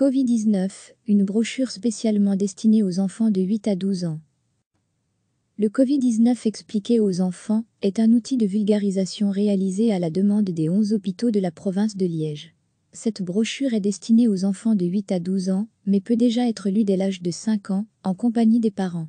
Covid-19, une brochure spécialement destinée aux enfants de 8 à 12 ans. Le Covid-19 expliqué aux enfants est un outil de vulgarisation réalisé à la demande des 11 hôpitaux de la province de Liège. Cette brochure est destinée aux enfants de 8 à 12 ans, mais peut déjà être lue dès l'âge de 5 ans, en compagnie des parents.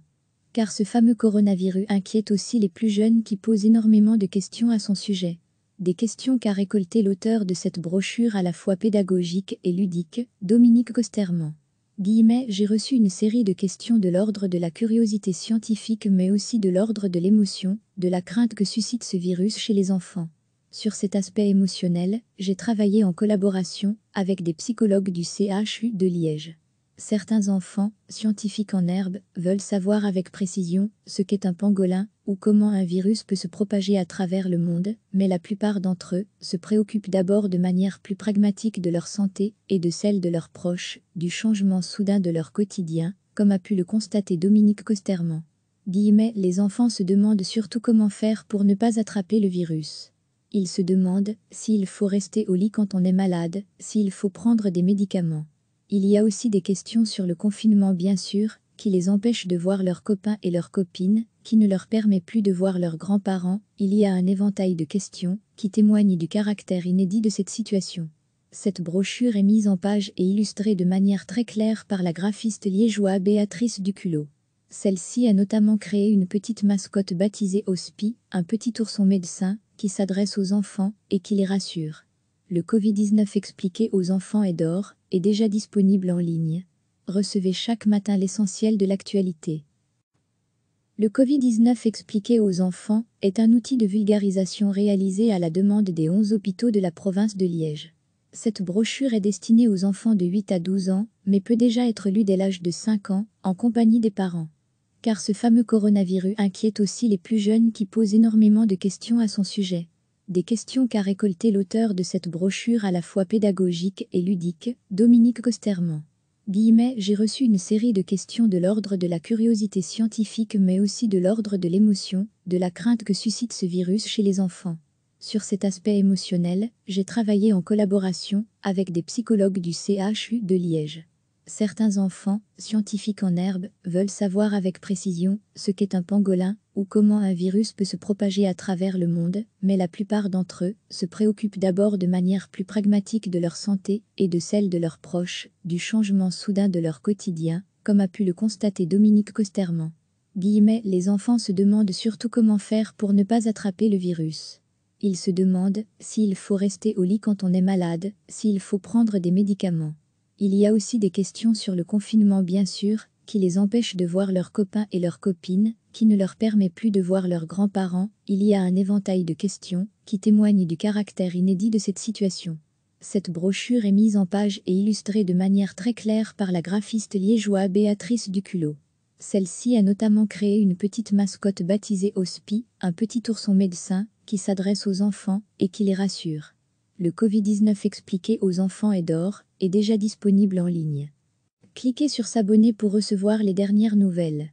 Car ce fameux coronavirus inquiète aussi les plus jeunes qui posent énormément de questions à son sujet des questions qu'a récolté l'auteur de cette brochure à la fois pédagogique et ludique, Dominique Costerman. J'ai reçu une série de questions de l'ordre de la curiosité scientifique mais aussi de l'ordre de l'émotion, de la crainte que suscite ce virus chez les enfants. Sur cet aspect émotionnel, j'ai travaillé en collaboration avec des psychologues du CHU de Liège. Certains enfants, scientifiques en herbe, veulent savoir avec précision ce qu'est un pangolin, comment un virus peut se propager à travers le monde, mais la plupart d'entre eux se préoccupent d'abord de manière plus pragmatique de leur santé et de celle de leurs proches, du changement soudain de leur quotidien, comme a pu le constater Dominique Costerman. Guillemets, les enfants se demandent surtout comment faire pour ne pas attraper le virus. Ils se demandent s'il faut rester au lit quand on est malade, s'il faut prendre des médicaments. Il y a aussi des questions sur le confinement bien sûr, qui les empêchent de voir leurs copains et leurs copines, qui ne leur permet plus de voir leurs grands-parents, il y a un éventail de questions qui témoignent du caractère inédit de cette situation. Cette brochure est mise en page et illustrée de manière très claire par la graphiste liégeoise Béatrice Duculot. Celle-ci a notamment créé une petite mascotte baptisée Ospi, un petit ourson médecin, qui s'adresse aux enfants et qui les rassure. Le Covid-19 expliqué aux enfants est d'or est déjà disponible en ligne. Recevez chaque matin l'essentiel de l'actualité. Le Covid-19 expliqué aux enfants est un outil de vulgarisation réalisé à la demande des 11 hôpitaux de la province de Liège. Cette brochure est destinée aux enfants de 8 à 12 ans, mais peut déjà être lue dès l'âge de 5 ans, en compagnie des parents. Car ce fameux coronavirus inquiète aussi les plus jeunes qui posent énormément de questions à son sujet. Des questions qu'a récolté l'auteur de cette brochure à la fois pédagogique et ludique, Dominique Costerman. Guillemets, j'ai reçu une série de questions de l'ordre de la curiosité scientifique mais aussi de l'ordre de l'émotion, de la crainte que suscite ce virus chez les enfants. Sur cet aspect émotionnel, j'ai travaillé en collaboration avec des psychologues du CHU de Liège certains enfants, scientifiques en herbe, veulent savoir avec précision ce qu'est un pangolin ou comment un virus peut se propager à travers le monde, mais la plupart d'entre eux se préoccupent d'abord de manière plus pragmatique de leur santé et de celle de leurs proches, du changement soudain de leur quotidien, comme a pu le constater Dominique Costerman. les enfants se demandent surtout comment faire pour ne pas attraper le virus. Ils se demandent s'il faut rester au lit quand on est malade, s'il faut prendre des médicaments. Il y a aussi des questions sur le confinement bien sûr, qui les empêche de voir leurs copains et leurs copines, qui ne leur permet plus de voir leurs grands-parents, il y a un éventail de questions qui témoignent du caractère inédit de cette situation. Cette brochure est mise en page et illustrée de manière très claire par la graphiste liégeoise Béatrice Duculot. Celle-ci a notamment créé une petite mascotte baptisée Ospi, un petit ourson médecin, qui s'adresse aux enfants et qui les rassure. Le Covid-19 expliqué aux enfants et d'or est déjà disponible en ligne. Cliquez sur s'abonner pour recevoir les dernières nouvelles.